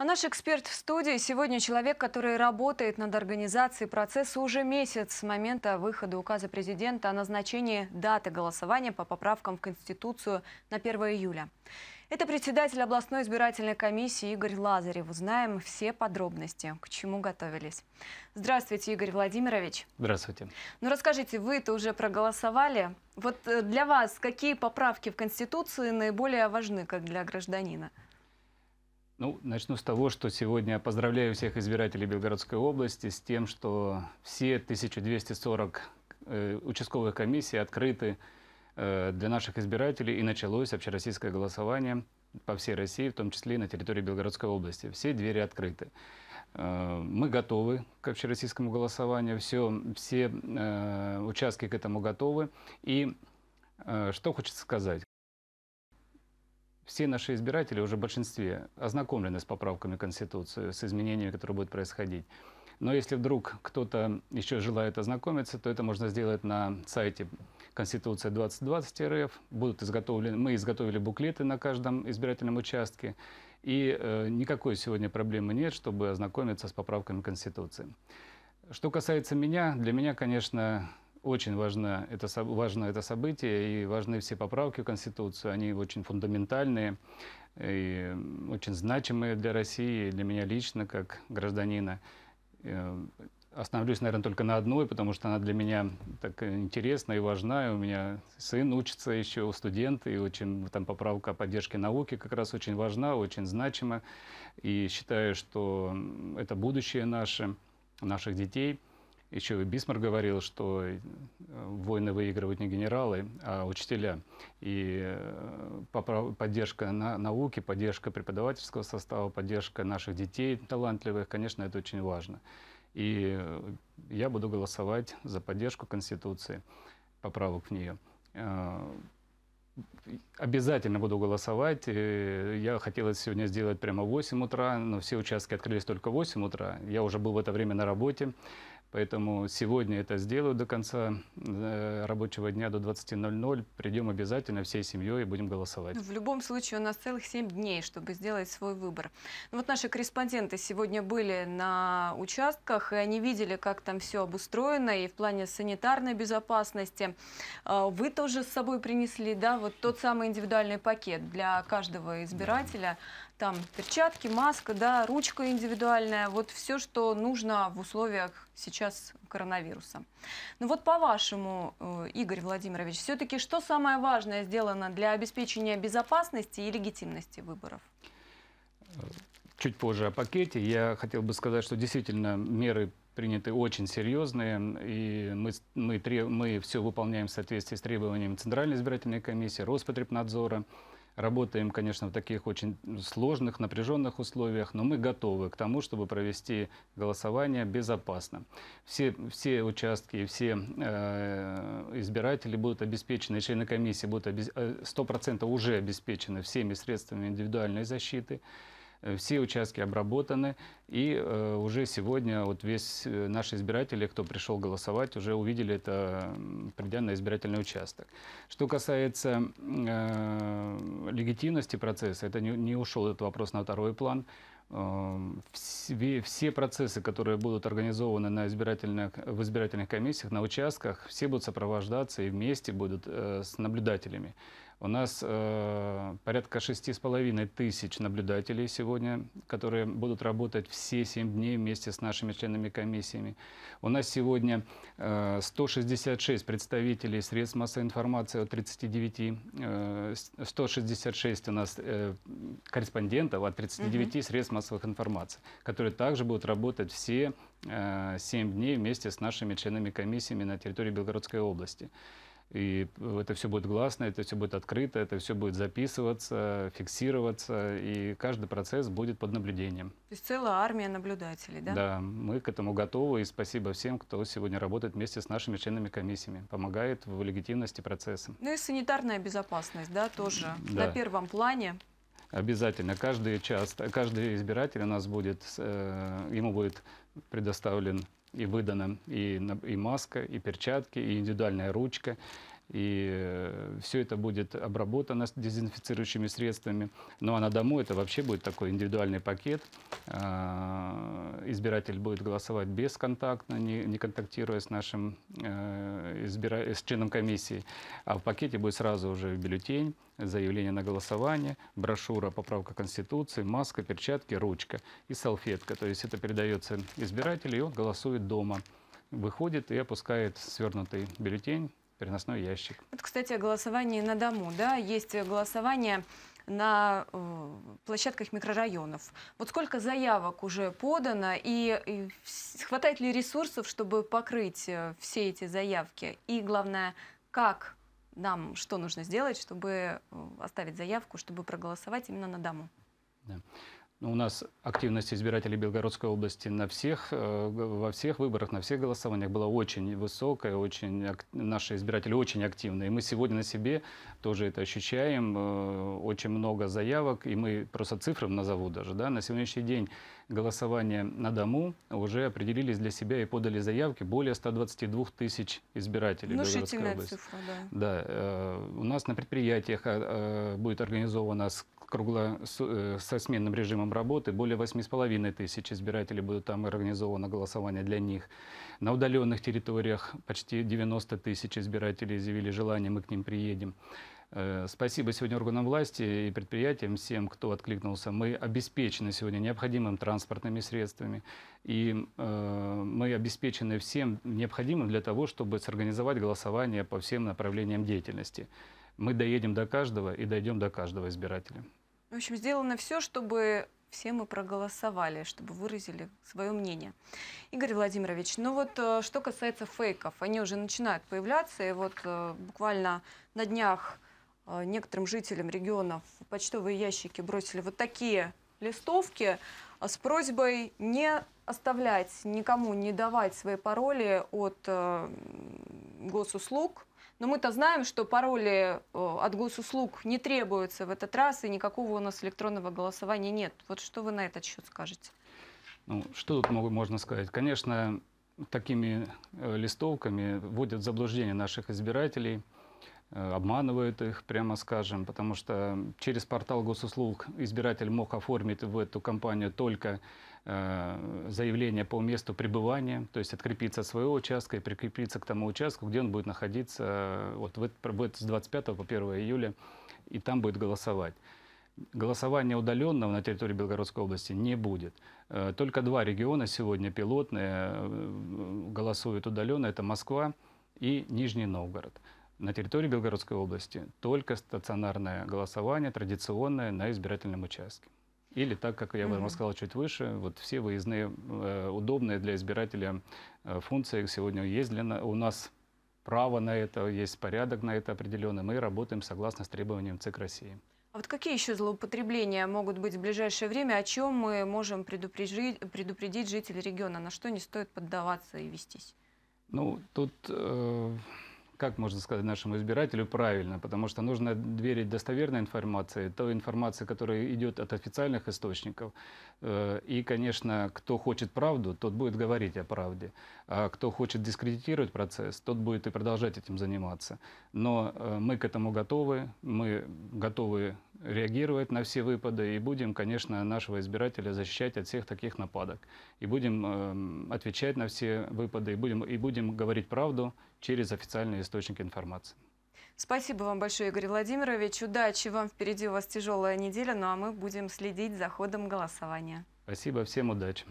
А наш эксперт в студии сегодня человек, который работает над организацией процесса уже месяц с момента выхода указа президента о назначении даты голосования по поправкам в Конституцию на 1 июля. Это председатель областной избирательной комиссии Игорь Лазарев. Узнаем все подробности, к чему готовились. Здравствуйте, Игорь Владимирович. Здравствуйте. Ну расскажите, вы это уже проголосовали. Вот э, для вас какие поправки в Конституции наиболее важны, как для гражданина? Ну, начну с того, что сегодня поздравляю всех избирателей Белгородской области с тем, что все 1240 э, участковых комиссий открыты э, для наших избирателей, и началось общероссийское голосование по всей России, в том числе и на территории Белгородской области. Все двери открыты. Э, мы готовы к общероссийскому голосованию, все, все участки к этому готовы. И что хочется сказать? все наши избиратели уже в большинстве ознакомлены с поправками Конституции, с изменениями, которые будут происходить. Но если вдруг кто-то еще желает ознакомиться, то это можно сделать на сайте Конституция 2020 РФ. Будут изготовлены, мы изготовили буклеты на каждом избирательном участке. И э, никакой сегодня проблемы нет, чтобы ознакомиться с поправками Конституции. Что касается меня, для меня, конечно, очень важно это, важно это событие и важны все поправки в Конституцию. Они очень фундаментальные и очень значимые для России, и для меня лично, как гражданина. Э, остановлюсь, наверное, только на одной, потому что она для меня так интересна и важна. И у меня сын учится еще, студент, и очень там поправка о поддержке науки как раз очень важна, очень значима. И считаю, что это будущее наше, наших детей – еще Бисмар говорил, что э, войны выигрывают не генералы, а учителя. И э, поддержка науки, поддержка преподавательского состава, поддержка наших детей талантливых, конечно, это очень важно. И э, я буду голосовать за поддержку Конституции, поправок в нее. Обязательно буду голосовать. Я хотела сегодня сделать прямо в 8 утра, но все участки открылись только в 8 утра. Я уже был в это время на работе. Поэтому сегодня это сделаю до конца э, рабочего дня, до 20.00. Придем обязательно всей семьей и будем голосовать. В любом случае у нас целых 7 дней, чтобы сделать свой выбор. Ну вот наши корреспонденты сегодня были на участках, и они видели, как там все обустроено, и в плане санитарной безопасности. А, вы тоже с собой принесли, да, вот тот самый индивидуальный пакет для каждого избирателя. Да там перчатки, маска, да, ручка индивидуальная, вот все, что нужно в условиях сейчас коронавируса. Ну вот по-вашему, э, Игорь Владимирович, все-таки что самое важное сделано для обеспечения безопасности и легитимности выборов? Чуть позже о пакете. Я хотел бы сказать, что действительно меры приняты очень серьезные, и мы, мы, мы все выполняем в соответствии с требованиями Центральной избирательной комиссии, Роспотребнадзора. Работаем, конечно, в таких очень сложных, напряженных условиях, но мы готовы к тому, чтобы провести голосование безопасно. Все, все участки, все э, избиратели будут обеспечены, члены комиссии будут обез... 100% э, уже обеспечены всеми средствами индивидуальной защиты. Э, все участки обработаны, и э, уже сегодня вот весь э, наши избиратели, кто пришел голосовать, уже увидели это, придя на избирательный участок. Что касается э, легитимности процесса, это не, не ушел этот вопрос на второй план эм, все, все процессы, которые будут организованы на избирательных, в избирательных комиссиях, на участках, все будут сопровождаться и вместе будут э, с наблюдателями. У нас э, порядка половиной тысяч наблюдателей сегодня, которые будут работать все семь дней вместе с нашими членами комиссиями. У нас сегодня э, 166 представителей средств массовой информации от 39, э, 166 у нас э, корреспондентов от 39 угу. средств массовых информации, которые также будут работать все э, дней вместе с нашими членами комиссиями на территории Белгородской области. И это все будет гласно, это все будет открыто, это все будет записываться, фиксироваться, и каждый процесс будет под наблюдением. То есть целая армия наблюдателей, да? Да, мы к этому готовы, и спасибо всем, кто сегодня работает вместе с нашими членами комиссиями, помогает в легитимности процесса. Ну и санитарная безопасность, да, тоже да. на первом плане. Обязательно. Каждый час, каждый избиратель у нас будет, э, ему будет предоставлен и выдана и, и маска, и перчатки, и индивидуальная ручка, и все это будет обработано с дезинфицирующими средствами. Ну а на дому это вообще будет такой индивидуальный пакет. А, избиратель будет голосовать бесконтактно, не, контактируя с нашим э, избира... с членом комиссии. А в пакете будет сразу уже бюллетень, заявление на голосование, брошюра «Поправка Конституции», маска, перчатки, ручка и салфетка. То есть это передается избирателю, и он голосует дома. Выходит и опускает свернутый бюллетень переносной ящик. Вот, кстати, о голосовании на дому, да, есть голосование на э, площадках микрорайонов. Вот сколько заявок уже подано и, и хватает ли ресурсов, чтобы покрыть э, все эти заявки? И главное, как нам, что нужно сделать, чтобы э, оставить заявку, чтобы проголосовать именно на дому? Да. Ну, у нас активность избирателей Белгородской области на всех, э, во всех выборах, на всех голосованиях была очень высокая, очень, наши избиратели очень активны. И мы сегодня на себе тоже это ощущаем. Э, очень много заявок, и мы просто цифры назову даже. Да? На сегодняшний день голосование на дому уже определились для себя и подали заявки более 122 тысяч избирателей Белгородской области. цифра, да. Да. Э, у нас на предприятиях будет организовано кругло, э, со сменным режимом работы. Более 8,5 тысяч избирателей будут там организовано голосование для них. На удаленных территориях почти 90 тысяч избирателей заявили желание, мы к ним приедем. Э, спасибо сегодня органам власти и предприятиям, всем, кто откликнулся. Мы обеспечены сегодня необходимым транспортными средствами, и э, мы обеспечены всем необходимым для того, чтобы сорганизовать голосование по всем направлениям деятельности. Мы доедем до каждого и дойдем до каждого избирателя. В общем, сделано все, чтобы все мы проголосовали, чтобы выразили свое мнение. Игорь Владимирович, ну вот э, что касается фейков, они уже начинают появляться, и вот э, буквально на днях э, некоторым жителям регионов почтовые ящики бросили вот такие листовки с просьбой не оставлять никому, не давать свои пароли от госуслуг, но мы-то знаем, что пароли э, от госуслуг не требуются в этот раз, и никакого у нас электронного голосования нет. Вот что вы на этот счет скажете? Ну, что тут можно сказать? Конечно, такими э, листовками вводят в заблуждение наших избирателей – Э, обманывают их, прямо скажем, потому что через портал госуслуг избиратель мог оформить в эту компанию только э, заявление по месту пребывания, то есть открепиться от своего участка и прикрепиться к тому участку, где он будет находиться э, вот в, в, с 25 по 1 июля, и там будет голосовать. Голосования удаленного на территории Белгородской области не будет. Только два региона сегодня пилотные голосуют удаленно. Это Москва и Нижний Новгород на территории Белгородской области только стационарное голосование, традиционное, на избирательном участке. Или так, как я вам рассказал чуть выше, вот все выездные, э, удобные для избирателя э, функции сегодня есть для у нас право на это, есть порядок на это определенный. Мы работаем согласно с требованиям ЦИК России. А вот какие еще злоупотребления могут быть в ближайшее время? О чем мы можем предупредить, предупредить жителей региона? На что не стоит поддаваться и вестись? Ну, тут... Э как можно сказать нашему избирателю правильно, потому что нужно верить достоверной информации, той информации, которая идет от официальных источников. Э, и, конечно, кто хочет правду, тот будет говорить о правде. А кто хочет дискредитировать процесс, тот будет и продолжать этим заниматься. Но э, мы к этому готовы, мы готовы реагировать на все выпады и будем, конечно, нашего избирателя защищать от всех таких нападок. И будем эм, отвечать на все выпады, и будем, и будем говорить правду через официальные источники источника информации. Спасибо вам большое, Игорь Владимирович. Удачи вам. Впереди у вас тяжелая неделя, ну а мы будем следить за ходом голосования. Спасибо, всем удачи.